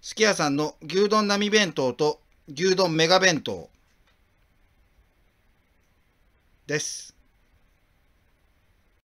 すき家さんの牛丼並弁当と牛丼メガ弁当です。